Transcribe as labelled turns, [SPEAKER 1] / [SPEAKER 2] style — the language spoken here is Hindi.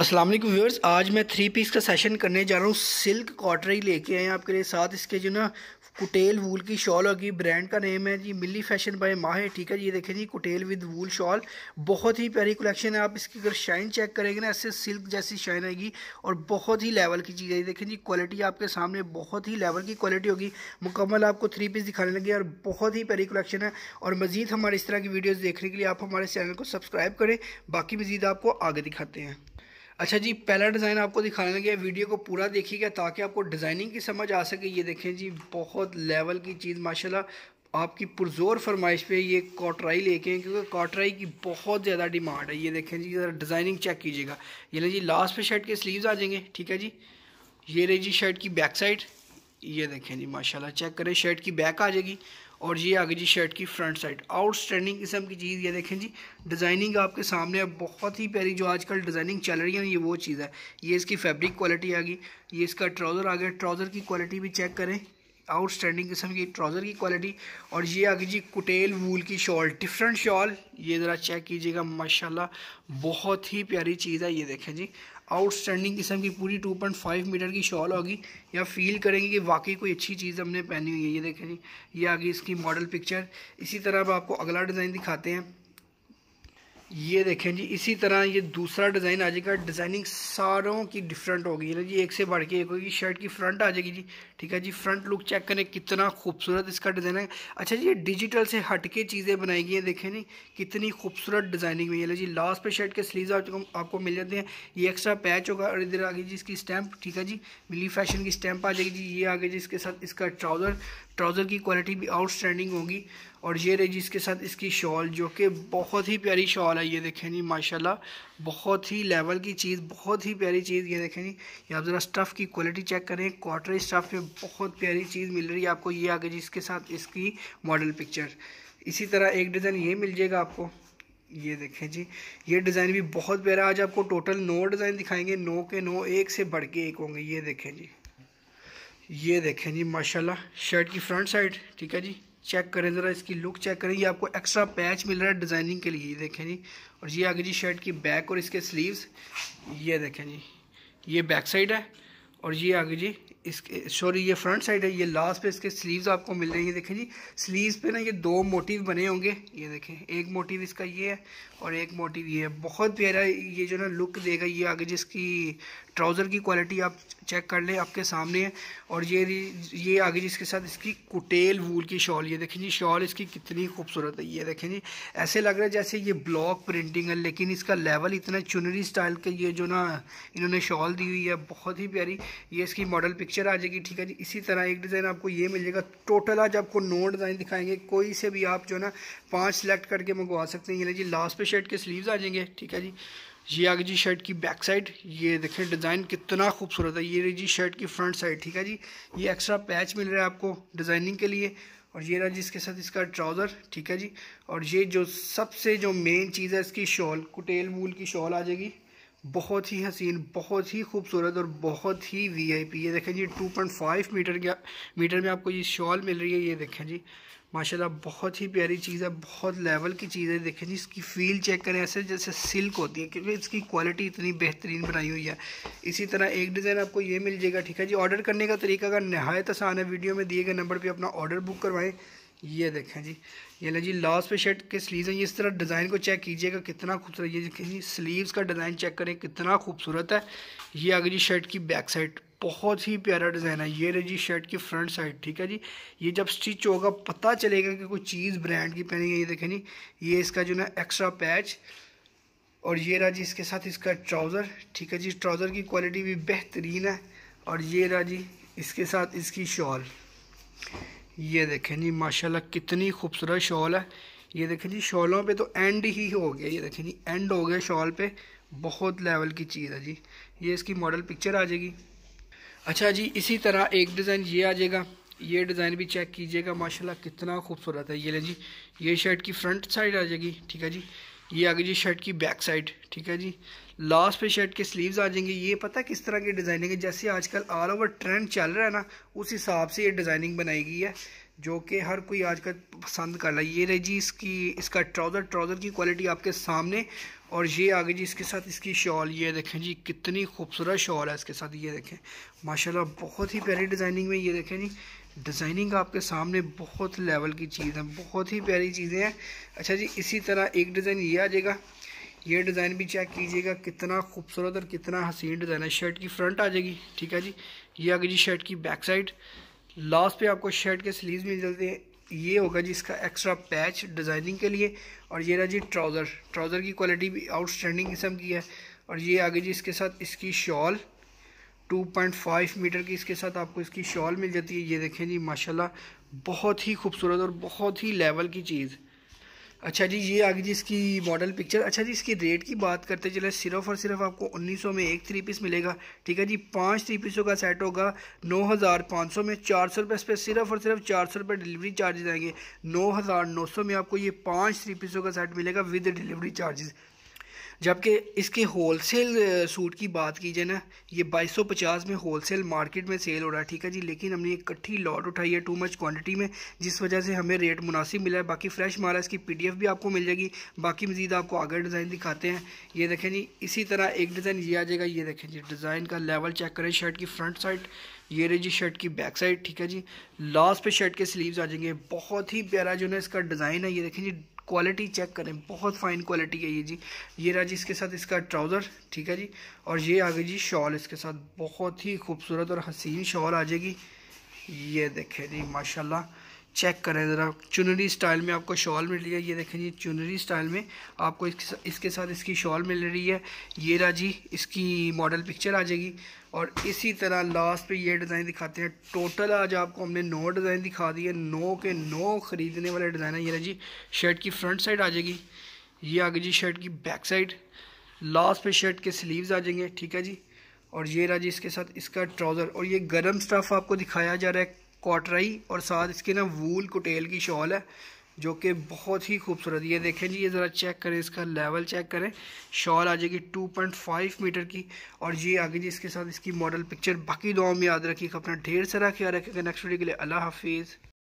[SPEAKER 1] असलम व्यूअर्स आज मैं थ्री पीस का सेशन करने जा रहा हूँ सिल्क कॉटरी लेके आए हैं आपके लिए साथ इसके जो ना कुटेल वूल की शॉल होगी ब्रांड का नेम है जी मिली फैशन बाय माह है ठीक है ये देखें जी कुटेल विद वूल शॉल बहुत ही प्यारी कलेक्शन है आप इसकी अगर शाइन चेक करेंगे ना ऐसे सिल्क जैसी शाइन आएगी और बहुत ही लेवल की चीज़ है देखें जी क्वालिटी आपके सामने बहुत ही लेवल की क्वालिटी होगी मुकम्मल आपको थ्री पीस दिखाने लगे और बहुत ही प्यारी कलेक्शन है और मज़ीद हमारे इस तरह की वीडियोज़ देखने के लिए आप हमारे चैनल को सब्सक्राइब करें बाकी मज़ीद आपको आगे दिखाते हैं अच्छा जी पहला डिज़ाइन आपको दिखाने लगे वीडियो को पूरा देखिएगा ताकि आपको डिज़ाइनिंग की समझ आ सके ये देखें जी बहुत लेवल की चीज़ माशाल्लाह आपकी पुरजोर फरमाइश पे ये कॉटराई लेके हैं क्योंकि कॉटराई की बहुत ज़्यादा डिमांड है ये देखें जी ज़रा डिज़ाइनिंग चेक कीजिएगा ये ले जी लास्ट पे शर्ट के स्लीव्स आ जाएंगे ठीक है जी ये रही जी शर्ट की बैक साइड ये देखें जी माशाल्लाह चेक करें शर्ट की बैक आ जाएगी और ये आगे जी शर्ट की फ्रंट साइड आउटस्टैंडिंग किस्म की चीज़ ये देखें जी डिज़ाइनिंग आपके सामने अब बहुत ही प्यारी जो आजकल डिज़ाइनिंग चल रही है ये वो चीज़ है ये इसकी फैब्रिक क्वालिटी आ गई ये इसका ट्राउज़र आ गया ट्राउज़र की क्वालिटी भी चेक करें आउटस्टैंडिंग किस्म की ट्राउज़र की क्वालिटी और ये आ गई जी कुटेल वूल की शॉल डिफरेंट शॉल ये ज़रा चेक कीजिएगा माशाल्लाह बहुत ही प्यारी चीज़ है ये देखें जी आउटस्टैंडिंग किस्म की पूरी 2.5 मीटर की शॉल होगी या फील करेंगे कि वाकई कोई अच्छी चीज़ हमने पहनी हुई है ये देखें जी ये आ गई इसकी मॉडल पिक्चर इसी तरह अब आपको अगला डिज़ाइन दिखाते हैं ये देखें जी इसी तरह ये दूसरा डिज़ाइन आ जाएगा डिज़ाइनिंग सारों की डिफरेंट होगी जी एक से बढ़ के एक होगी शर्ट की फ्रंट आ जाएगी जी ठीक है जी फ्रंट लुक चेक करें कितना खूबसूरत इसका डिज़ाइन है अच्छा जी ये डिजिटल से हट के चीज़ें बनाई गई हैं देखें नहीं कितनी खूबसूरत डिज़ाइनिंग हुई है जी लास्ट पर शर्ट के स्लीव आपको मिल जाते हैं ये एक्स्ट्रा पैच होगा और इधर आ गई जी इसकी स्टैंप ठीक है जी मिली फैशन की स्टैंप आ जाएगी जी ये आ गई जी इसके साथ इसका ट्राउज़र ट्राउज़र की क्वालिटी भी आउटस्टैंडिंग होगी और ये रही जी इसके साथ इसकी शॉल जो कि बहुत ही प्यारी शॉल वाला ये देखें जी माशाल्लाह बहुत ही लेवल की चीज़ बहुत ही प्यारी चीज़ ये देखें जी ये आप ज़रा स्टफ़ की क्वालिटी चेक करें क्वार्टर स्टफ़ में बहुत प्यारी चीज़ मिल रही है आपको ये आगे जी इसके साथ इसकी मॉडल पिक्चर इसी तरह एक डिज़ाइन ये मिल जाएगा आपको ये देखें जी ये डिज़ाइन भी बहुत प्यारा आज आपको टोटल नौ डिज़ाइन दिखाएंगे नौ के नौ एक से बढ़ के एक होंगे ये देखें जी ये देखें जी माशाल्लाह शर्ट की फ्रंट साइड ठीक है जी चेक करें ज़रा इसकी लुक चेक करें ये आपको एक्स्ट्रा पैच मिल रहा है डिज़ाइनिंग के लिए देखें जी और ये आगे जी शर्ट की बैक और इसके स्लीव्स ये देखें जी ये बैक साइड है और ये आगे जी इसके सॉरी ये फ्रंट साइड है ये लास्ट पे इसके स्लीव्स आपको मिल रही है देखें जी स्लीव्स पे ना ये दो मोटिव बने होंगे ये देखें एक मोटिव इसका ये है और एक मोटिव ये है बहुत प्यारा ये जो ना लुक देगा ये आगे जिसकी ट्राउज़र की क्वालिटी आप चेक कर लें आपके सामने है और ये ये आगे जिसके साथ इसकी कुटेल वूल की शॉल ये देखें जी शॉल इसकी कितनी खूबसूरत है ये देखें जी ऐसे लग रहा है जैसे ये ब्लॉक प्रिंटिंग है लेकिन इसका लेवल इतना चुनरी स्टाइल का ये जो ना इन्होंने शॉल दी हुई है बहुत ही प्यारी ये इसकी मॉडल पिक्चर पिक्चर आ जाएगी ठीक है जी इसी तरह एक डिज़ाइन आपको ये मिल जाएगा टोटल आज आपको नौ डिज़ाइन दिखाएंगे कोई से भी आप जो है ना पाँच सेलेक्ट करके मंगवा सकते हैं ये जी लास्ट पे शर्ट के स्लीव्स आ जाएंगे ठीक है जी ये आगे जी शर्ट की बैक साइड ये देखें डिज़ाइन कितना खूबसूरत है ये रही जी शर्ट की फ्रंट साइड ठीक है जी ये एक्स्ट्रा पैच मिल रहा है आपको डिज़ाइनिंग के लिए और ये रहा जी इसके साथ इसका ट्राउज़र ठीक है जी और ये जो सबसे जो मेन चीज़ है इसकी शॉल कुटेल वूल की शॉल आ जाएगी बहुत ही हसीन बहुत ही खूबसूरत और बहुत ही वीआईपी ये देखें जी 2.5 मीटर के मीटर में आपको ये शॉल मिल रही है ये देखें जी माशाल्लाह बहुत ही प्यारी चीज़ है बहुत लेवल की चीज़ है देखें जी इसकी फील चेक करें ऐसे जैसे सिल्क होती है क्योंकि इसकी क्वालिटी इतनी बेहतरीन बनाई हुई है इसी तरह एक डिज़ाइन आपको ये मिल जाएगा ठीक है जी ऑर्डर करने का तरीका अगर नहायत आसान है वीडियो में दिए गए नंबर पर अपना ऑर्डर बुक करवाएँ ये देखें जी ये लो जी लॉस पे शर्ट के स्लीव्स हैं ये इस तरह डिज़ाइन को चेक कीजिएगा कितना खूबसूरत ये देखिए स्लीव्स का डिज़ाइन चेक करें कितना खूबसूरत है ये आगे जी शर्ट की बैक साइड बहुत ही प्यारा डिज़ाइन है ये रही जी शर्ट की फ्रंट साइड ठीक है जी ये जब स्टिच होगा पता चलेगा कि कोई चीज़ ब्रांड की पहनी है ये देखें जी ये इसका जो ना एक्स्ट्रा पैच और ये रहा जी इसके साथ इसका ट्राउज़र ठीक है जी ट्राउज़र की क्वालिटी भी बेहतरीन है और ये रहा जी इसके साथ इसकी शॉल ये देखें जी माशाल्लाह कितनी खूबसूरत शॉल है ये देखें जी शॉलों पे तो एंड ही हो गया ये देखें जी एंड हो गया शॉल पे बहुत लेवल की चीज़ है जी ये इसकी मॉडल पिक्चर आ जाएगी अच्छा जी इसी तरह एक डिज़ाइन ये आ जाएगा ये डिज़ाइन भी चेक कीजिएगा माशाल्लाह कितना खूबसूरत है ये ले जी ये शर्ट की फ्रंट साइड आ जाएगी ठीक है जी ये आ गई जी शर्ट की बैक साइड ठीक है जी लास्ट पे शर्ट के स्लीव्स आ जाएंगे ये पता किस तरह की डिज़ाइनिंग है जैसे आजकल ऑल ओवर ट्रेंड चल रहा है ना उस हिसाब से ये डिज़ाइनिंग बनाई गई है जो कि हर कोई आजकल पसंद कर रहा है ये रही जी इसकी इसका ट्राउज़र ट्राउज़र की क्वालिटी आपके सामने और ये आगे जी इसके साथ इसकी शॉल ये देखें जी कितनी खूबसूरत शॉल है इसके साथ ये देखें माशाल्लाह बहुत ही प्यारी डिज़ाइनिंग में ये देखें जी डिज़ाइनिंग आपके सामने बहुत लेवल की चीज़ है बहुत ही प्यारी चीज़ें हैं अच्छा जी इसी तरह एक डिज़ाइन ये आ जाएगा ये डिज़ाइन भी चेक कीजिएगा कितना खूबसूरत और कितना हसीन डिज़ाइन है शर्ट की फ्रंट आ जाएगी ठीक है जी ये आ गई जी शर्ट की बैक साइड लास्ट पे आपको शर्ट के स्लीव मिल जाते हैं ये होगा जी इसका एक्स्ट्रा पैच डिज़ाइनिंग के लिए और ये रहा जी ट्राउज़र ट्राउज़र की क्वालिटी भी आउटस्टैंडिंग किस्म की है और ये आ गई जी इसके साथ इसकी शॉल 2.5 मीटर की इसके साथ आपको इसकी शॉल मिल जाती है ये देखें जी माशाल्लाह बहुत ही खूबसूरत और बहुत ही लेवल की चीज़ अच्छा जी ये आगे जी इसकी मॉडल पिक्चर अच्छा जी इसकी रेट की बात करते चले सिर्फ और सिर्फ आपको 1900 में एक थ्री पीस मिलेगा ठीक है जी पांच थ्री पीसों का सेट होगा 9500 में चार सौ रुपये इस पर सिर्फ और सिर्फ चार सौ रुपये डिलीवरी चार्जेज आएंगे 9900 में आपको ये पांच थ्री पीसों का सेट मिलेगा विद डिलीवरी चार्जेस जबकि इसके होलसेल सूट की बात की जाए ना ये 2250 में होलसेल मार्केट में सेल हो रहा है ठीक है जी लेकिन हमने इकट्ठी लॉट उठाई है टू मच क्वांटिटी में जिस वजह से हमें रेट मुनासिब मिला है बाकी फ्रेश मारा है इसकी पी भी आपको मिल जाएगी बाकी मजीद आपको आगे डिज़ाइन दिखाते हैं ये देखें जी इसी तरह एक डिज़ाइन ये आ जाएगा ये देखें जी डिज़ाइन का लेवल चेक करें शर्ट की फ्रंट साइड ये रही जी शर्ट की बैक साइड ठीक है जी लास्ट पे शर्ट के स्लीव्स आ जाएंगे बहुत ही प्यारा जो है इसका डिज़ाइन है ये देखें जी क्वालिटी चेक करें बहुत फाइन क्वालिटी है ये जी ये रहा जी इसके साथ इसका ट्राउज़र ठीक है जी और ये आ गई जी शॉल इसके साथ बहुत ही खूबसूरत और हसीन शॉल आ जाएगी ये देखें जी माशाल्लाह चेक करें ज़रा चुनरी स्टाइल में आपको शॉल मिल रही है ये देखें जी चुनरी स्टाइल में आपको इसके साथ इसकी शॉल मिल रही है ये रहा जी इसकी मॉडल पिक्चर आ जाएगी और इसी तरह लास्ट पे ये डिज़ाइन दिखाते हैं टोटल आज आपको हमने नौ डिज़ाइन दिखा दिए नौ के नौ ख़रीदने वाले डिज़ाइन है ये रहा जी शर्ट की फ्रंट साइड आ जाएगी ये आ गई जी शर्ट की बैक साइड लास्ट पे शर्ट के स्लीव्स आ जाएंगे ठीक है जी और ये रहा जी इसके साथ इसका ट्राउज़र और ये गर्म स्टफ़ आपको दिखाया जा रहा है कॉटराई और साथ इसके ना वूल कुटेल की शॉल है जो कि बहुत ही खूबसूरत ये देखें जी ये ज़रा चेक करें इसका लेवल चेक करें शॉल आ जाएगी 2.5 मीटर की और ये आगे जी इसके साथ इसकी मॉडल पिक्चर बाकी दुआ में याद रखिएगा अपना ढेर सारा ख्याल रखेगा नेक्स्ट वीडियो के लिए अल्लाह हाफिज़